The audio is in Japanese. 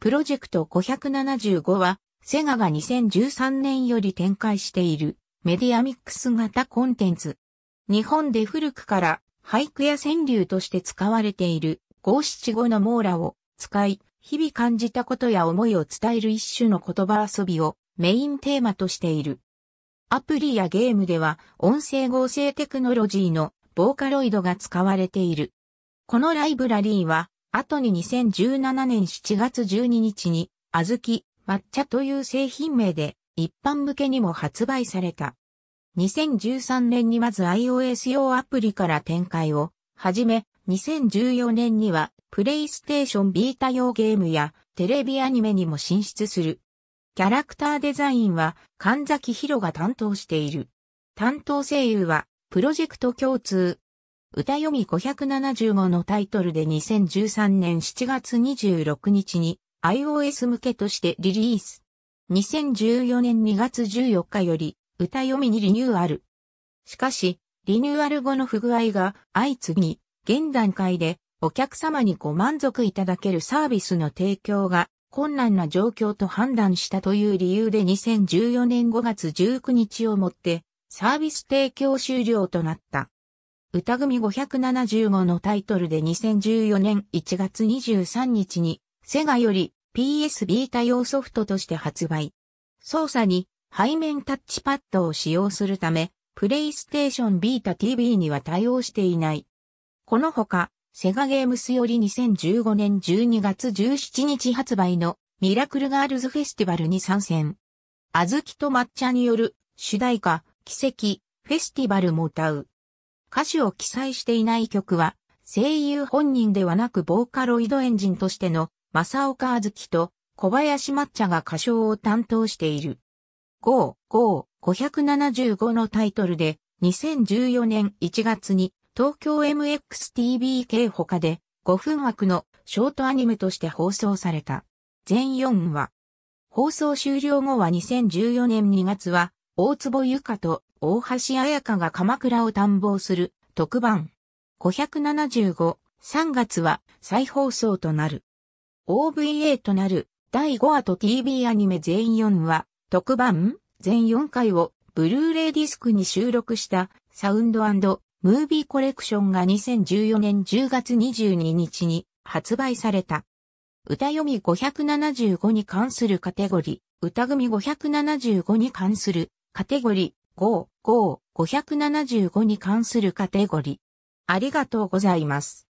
プロジェクト575は、セガが2013年より展開しているメディアミックス型コンテンツ。日本で古くから俳句や川柳として使われている五七五の網羅を使い、日々感じたことや思いを伝える一種の言葉遊びをメインテーマとしている。アプリやゲームでは音声合成テクノロジーのボーカロイドが使われている。このライブラリーは後に2017年7月12日に、あずき、抹茶という製品名で、一般向けにも発売された。2013年にまず iOS 用アプリから展開を、はじめ、2014年には、プレイステーションビータ用ゲームや、テレビアニメにも進出する。キャラクターデザインは、神崎博が担当している。担当声優は、プロジェクト共通、歌読み5 7 5のタイトルで2013年7月26日に iOS 向けとしてリリース。2014年2月14日より歌読みにリニューアル。しかし、リニューアル後の不具合が相次ぎ、現段階でお客様にご満足いただけるサービスの提供が困難な状況と判断したという理由で2014年5月19日をもってサービス提供終了となった。歌組575のタイトルで2014年1月23日に、セガより PS ビータ用ソフトとして発売。操作に背面タッチパッドを使用するため、プレイステーションビータ TV には対応していない。このほか、セガゲームスより2015年12月17日発売のミラクルガールズフェスティバルに参戦。あずきと抹茶による主題歌、奇跡、フェスティバルも歌う。歌詞を記載していない曲は、声優本人ではなくボーカロイドエンジンとしての正岡あずきと小林抹茶が歌唱を担当している。5、5、575のタイトルで2014年1月に東京 MXTBK 他で5分枠のショートアニメとして放送された。全4話。放送終了後は2014年2月は大坪ゆかと大橋彩香が鎌倉を探訪する特番。575、3月は再放送となる。OVA となる第5話と TV アニメ全4話、特番全4回をブルーレイディスクに収録したサウンドムービーコレクションが2014年10月22日に発売された。歌読み575に関するカテゴリー、歌組575に関するカテゴリ5、5、575に関するカテゴリありがとうございます。